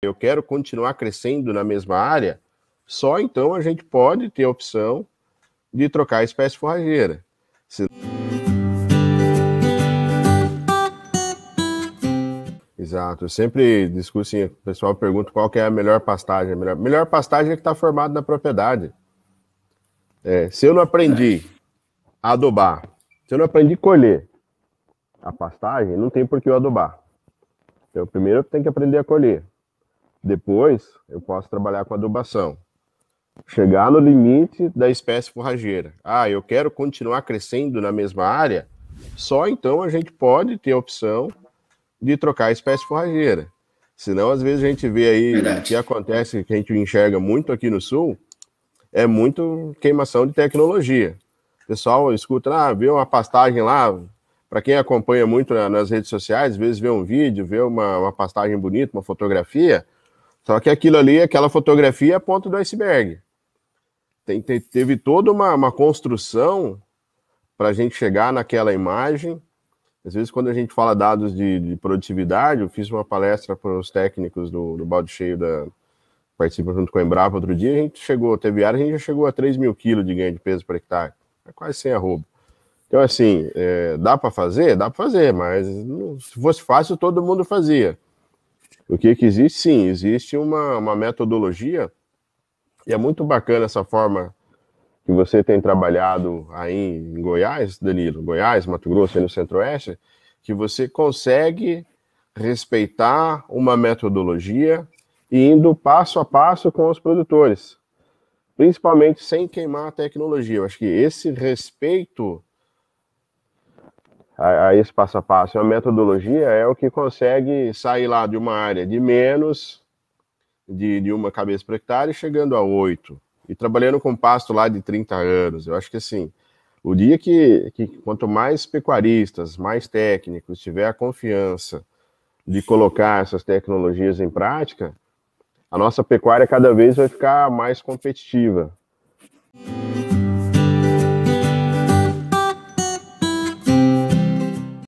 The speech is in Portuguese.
eu quero continuar crescendo na mesma área, só então a gente pode ter a opção de trocar a espécie forrageira. Se... Exato, eu sempre discuto assim, o pessoal pergunta qual é a melhor pastagem. A melhor, melhor pastagem é que está formada na propriedade. É, se eu não aprendi a adubar, se eu não aprendi a colher a pastagem, não tem por que eu adubar. Então, primeiro eu tenho que aprender a colher. Depois, eu posso trabalhar com adubação. Chegar no limite da espécie forrageira. Ah, eu quero continuar crescendo na mesma área? Só então a gente pode ter a opção de trocar a espécie forrageira. Senão, às vezes, a gente vê aí Verdade. que acontece, que a gente enxerga muito aqui no sul, é muito queimação de tecnologia. O pessoal escuta, ah, vê uma pastagem lá, para quem acompanha muito nas redes sociais, às vezes vê um vídeo, vê uma, uma pastagem bonita, uma fotografia, só que aquilo ali, aquela fotografia é a ponta do iceberg. Tem, tem, teve toda uma, uma construção para a gente chegar naquela imagem. Às vezes, quando a gente fala dados de, de produtividade, eu fiz uma palestra para os técnicos do, do balde cheio da. Participa junto com a Embrapa outro dia, a gente chegou, teve área, a gente já chegou a 3 mil quilos de ganho de peso por hectare. É quase sem arroba. Então, assim, é, dá para fazer? Dá para fazer, mas se fosse fácil, todo mundo fazia. O que, que existe? Sim, existe uma, uma metodologia, e é muito bacana essa forma que você tem trabalhado aí em Goiás, Danilo, Goiás, Mato Grosso, aí no Centro-Oeste, que você consegue respeitar uma metodologia e indo passo a passo com os produtores, principalmente sem queimar a tecnologia. Eu acho que esse respeito a, a, esse passo a passo. A metodologia é o que consegue sair lá de uma área de menos de, de uma cabeça por hectare, chegando a oito. E trabalhando com pasto lá de 30 anos. Eu acho que assim, o dia que, que quanto mais pecuaristas, mais técnicos tiver a confiança de colocar essas tecnologias em prática, a nossa pecuária cada vez vai ficar mais competitiva.